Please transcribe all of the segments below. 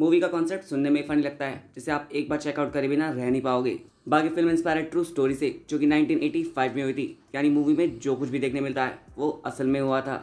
movie का concept सुनने में फनी लगता है जिसे आप एक बार चेकआउट करे बिना रह नहीं पाओगे बाकी फिल्म इंस्पायर ट्रू स्टोरी से जो कि 1985 में हुई थी यानी मूवी में जो कुछ भी देखने मिलता है वो असल में हुआ था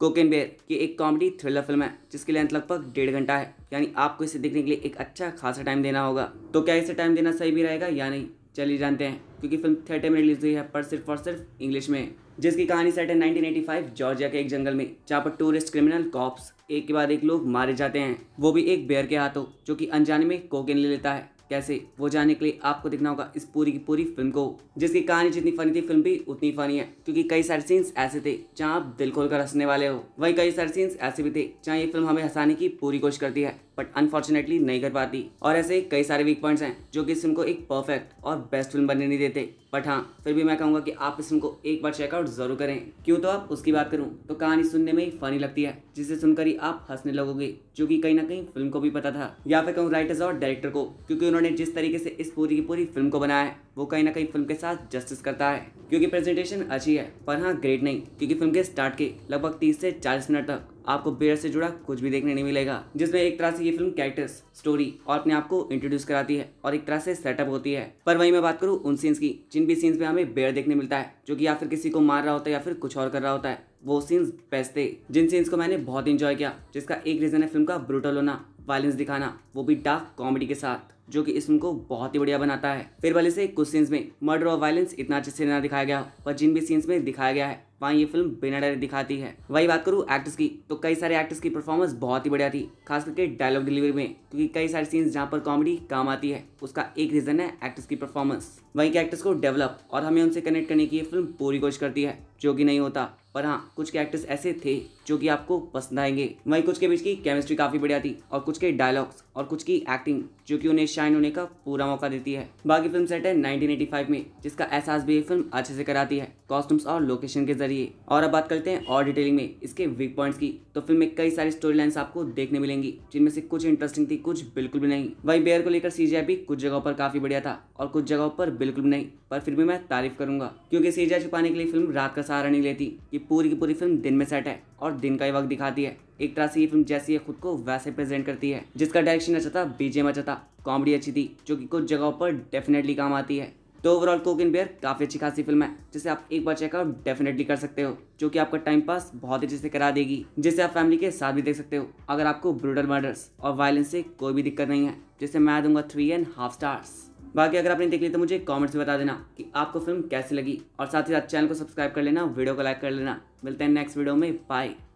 कोकेन बेयर की एक कॉमेडी थ्रिलर फिल्म है जिसकी लेंथ लगभग डेढ़ घंटा है यानी आपको इसे देखने के लिए एक अच्छा खासा टाइम देना होगा तो क्या इसे टाइम देना सही भी रहेगा या नहीं चलिए जानते हैं क्योंकि फिल्म थिएटर में रिलीज हुई है पर सिर्फ और सिर्फ इंग्लिश में जिसकी कहानी सेट है 1985 जॉर्जिया के एक जंगल में जहाँ पर टूरिस्ट क्रिमिनल कॉप्स एक के बाद एक लोग मारे जाते हैं वो भी एक बेयर के हाथों जो कि अनजाने में कोकेन ले लेता है कैसे वो जाने के लिए आपको दिखना होगा इस पूरी की पूरी फिल्म को जिसकी कहानी जितनी फनी थी फिल्म भी उतनी फनी है क्योंकि कई सारे सीन्स ऐसे थे जहाँ आप दिल खोल कर हंसने वाले हो वहीं कई सारे सीन्स ऐसे भी थे जहाँ ये फिल्म हमें हंसाने की पूरी कोशिश करती है बट अनफॉर्चुनेटली नहीं कर पाती और ऐसे कई सारे वीक पॉइंट्स हैं जो कि इस फिल्म को एक परफेक्ट और बेस्ट फिल्म बनने नहीं देते बट हाँ फिर भी मैं कहूँगा कि आप इस फिल्म को एक बार चेकआउट जरूर करें क्यों तो आप उसकी बात करूँ तो कहानी सुनने में ही फनी लगती है जिसे सुनकर ही आप हंसने लगोगे जो कि कहीं ना कहीं फिल्म को भी पता था या फिर कहूँ राइटर्स और डायरेक्टर को क्योंकि उन्होंने जिस तरीके से इस पूरी की पूरी फिल्म को बनाया है वो कहीं ना कहीं फिल्म के साथ जस्टिस करता है क्योंकि प्रेजेंटेशन अच्छी है पर हाँ ग्रेट नहीं क्योंकि फिल्म के स्टार्ट के लगभग तीस से चालीस मिनट तक आपको बेयर से जुड़ा कुछ भी देखने नहीं मिलेगा जिसमें एक तरह से ये फिल्म कैरेक्टर्स स्टोरी और अपने आप को इंट्रोड्यूस कराती है और एक तरह से सेटअप होती है पर वही मैं बात करूँ उन सीन्स की जिन भी सीन्स में हमें बेयर देखने मिलता है जो कि या फिर किसी को मार रहा होता है या फिर कुछ और कर रहा होता है वो सीन्स बेस्ट थे जिन सीन्स को मैंने बहुत इंजॉय किया जिसका एक रीज़न है फिल्म का ब्रूटल होना वायलेंस दिखाना वो भी डार्क कॉमेडी के साथ जो कि इस फिल्म को बहुत ही बढ़िया बनाता है फिर वाले से कुछ सीन्स में मर्डर और वायलेंस इतना अच्छे से ना दिखाया गया पर जिन भी सीन्स में दिखाया गया है वहाँ ये फिल्म बिना डरे दिखाती है वही बात करूँ एक्टर्स की तो कई सारे एक्टर्स की परफॉर्मेंस बहुत ही बढ़िया थी खास करके डायलॉग डिलीवरी में क्योंकि कई सारे सीन्स जहाँ पर कॉमेडी काम आती है उसका एक रीजन है एक्टर्स की परफॉर्मेंस वहीं के एक्टर्स को डेवलप और हमें उनसे कनेक्ट करने की ये फिल्म पूरी कोशिश करती है जो कि नहीं होता पर हाँ कुछ के एक्ट्रेस ऐसे थे जो कि आपको पसंद आएंगे वहीं कुछ के बीच की केमिस्ट्री काफ़ी बढ़िया थी और कुछ के डायलॉग्स और कुछ की एक्टिंग जो कि उन्हें शाइन होने का पूरा मौका देती है बाकी फिल्म सेट है 1985 में जिसका एहसास भी ये फिल्म अच्छे से कराती है कॉस्ट्यूम्स और लोकेशन के जरिए और अब बात करते हैं और डिटेलिंग में इसके वीक पॉइंट्स की तो फिल्म में कई सारी स्टोरी लाइन्स आपको देखने मिलेंगी जिनमें से कुछ इंटरेस्टिंग थी कुछ बिल्कुल भी नहीं वही बेयर को लेकर सीजीआई भी कुछ जगहों पर काफी बढ़िया था और कुछ जगहों पर बिल्कुल भी नहीं पर फिर भी मैं तारीफ करूंगा क्योंकि सीजीआई छुपाने के लिए फिल्म रात का सहारा नहीं लेती ये पूरी की पूरी फिल्म दिन में सेट है और दिन का ही वक्त दिखाती है एक तरह से ये फिल्म जैसी है खुद को वैसे प्रेजेंट करती है जिसका डायरेक्शन अच्छा था बीजेम अच्छा था कॉमेडी अच्छी थी जो कि कुछ जगहों पर डेफिनेटली काम आती है तो ओवरऑल कोक इन बियर काफ़ी अच्छी खासी फिल्म है जिसे आप एक बार चेकआउट डेफिनेटली कर सकते हो जो कि आपका टाइम पास बहुत अच्छे से करा देगी जिसे आप फैमिली के साथ भी देख सकते हो अगर आपको ब्रूडल मर्डर्स और वायलेंस से कोई भी दिक्कत नहीं है जिसे मैं दूंगा थ्री एंड हाफ स्टार्स बाकी अगर आपने देख ली तो मुझे कॉमेंट्स में बता देना कि आपको फिल्म कैसी लगी और साथ ही साथ चैनल को सब्सक्राइब कर लेना वीडियो को लाइक कर लेना मिलते हैं नेक्स्ट वीडियो में बाय